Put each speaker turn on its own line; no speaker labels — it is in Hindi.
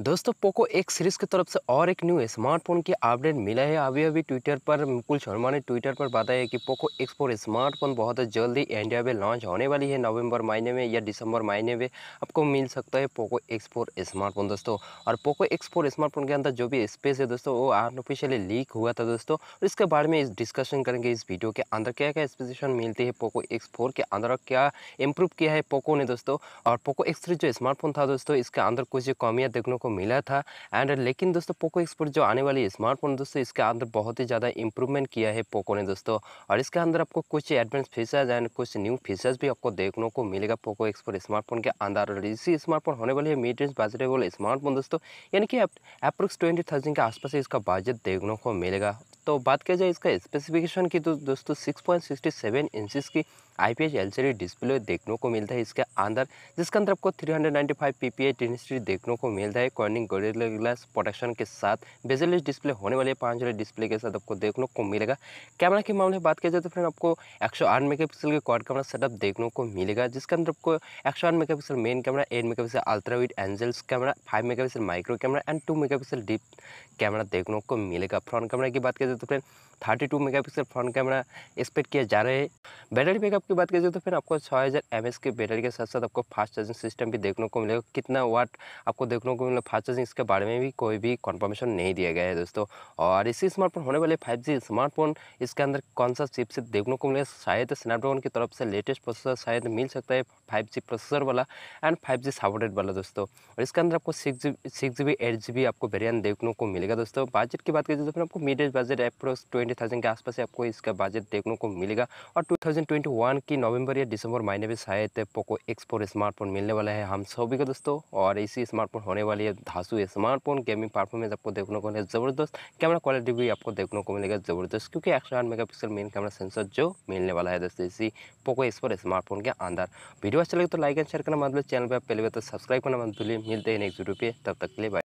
दोस्तों पोको एक सीरीज़ की तरफ से और एक न्यू स्मार्टफोन की अपडेट मिला है अभी अभी ट्विटर पर मुकुल शर्मा ने ट्विटर पर बताया कि पोको एक्स फोर स्मार्टफोन बहुत जल्दी इंडिया में लॉन्च होने वाली है नवंबर महीने में या दिसंबर महीने में आपको मिल सकता है पोको एक्स फोर स्मार्टफोन दोस्तों और पोको एक्स फोर स्मार्टफोन के अंदर जो भी स्पेस है दोस्तों वो आर्टिफिशियली लीक हुआ था दोस्तों और इसके बारे में डिस्कशन करेंगे इस वीडियो के अंदर क्या क्या स्पेसिफिकेशन मिलती है पोको एक्स फोर के अंदर क्या इम्प्रूव किया है पोको ने दोस्तों और पोको एक्स थ्री जो स्मार्टफोन था दोस्तों इसके अंदर कुछ कमियाँ देखने को मिला था एंड लेकिन दोस्तों पोको एक्सपर्ट जो आने वाली स्मार्टफोन दोस्तों इसके अंदर बहुत ही ज़्यादा इंप्रूवमेंट किया है पोको ने दोस्तों और इसके अंदर आपको कुछ एडवांस फीचर्स एंड कुछ न्यू फीचर्स भी आपको देखने को मिलेगा पोको एक्सपर्ट स्मार्टफोन के अंदर इसी स्मार्टफोन होने वाली है मीड रेंज बजटेबल स्मार्टफोन दोस्तों यानी कि अप्रोक्स ट्वेंटी थाउजेंड के आसपास इसका बजट देखने को मिलेगा तो बात किया जाए इसका स्पेसिफिकेशन की तो दोस्तों 6.67 इंचेस की आईपीएस एलसीडी डिस्प्ले देखने को मिलता है इसके अंदर जिसके अंदर आपको 395 पीपीआई टेनिस्ट्री देखने को मिलता है कॉर्निंग गोरिल्ला ग्लास प्रोटेक्शन के साथ बेजलेस डिस्प्ले होने वाले पाँच हजार डिस्प्ले के साथ आपको देखने को मिलेगा कैमरा के मामले में बात किया जाए तो फ्रेंड आपको एक सौ के क्वाड कैमरा सेटअप देखने को मिलेगा जिसके अंदर आपको एक सौ main camera eight mega pixel angles camera five mega micro camera and two mega deep camera देखने को मिलेगा फ्रंट कैमरा की बात की जाए तो front 32 megapixel front camera expect किया जा रहा है बैटरी बैकअप की बात करें तो फिर आपको 6000 हज़ार की बैटरी के साथ साथ आपको फास्ट चार्जिंग सिस्टम भी देखने को मिलेगा कितना वाट आपको देखने को मिलेगा फास्ट चार्जिंग इसके बारे में भी कोई भी कन्फर्मेशन नहीं दिया गया है दोस्तों और इसी स्मार्टफोन होने वाले फाइव स्मार्टफोन इसके अंदर कौन सा चिप से देखने को मिलेगा शायद स्नैपड्रैगन की तरफ से लेटेस्ट प्रोसेसर शायद मिल सकता है फाइव प्रोसेसर वाला एंड फाइव जी सपोर्टेड वाला दोस्तों और इसके अंदर आपको six G six G B eight G B आपको वेरियंट देखने को मिलेगा दोस्तों बजट की बात करें तो फिर आपको mid budget approx twenty thousand के आसपास आपको इसका बजट देखने को मिलेगा और टू थाउजेंड ट्वेंटी वन की नवंबर या दिसंबर महीने में शायद पोको एक्स फोर स्मार्टफोन मिलने वाला है हम सभी को दोस्तों और इसी स्मार्टफोन होने वाली है धासु स्मार्टफोन गेमिंग परफॉर्मेंस आपको देखने को मिलेगा ज़बरदस्त कैमरा क्वालिटी भी आपको देखने को मिलेगा ज़बरदस्त क्योंकि extra mega pixel main camera sensor जो मिलने वाला है दोस्तों इसी पोको एक्स फोर स्मार्टफोन के अंदर वीडियो अच्छा लगे तो लाइक एंड शेयर करना मतलब चैनल पर पहले तो सब्सक्राइब करना मतलब मिलते हैं नेक्स्ट वीडियो पे तब तक के लिए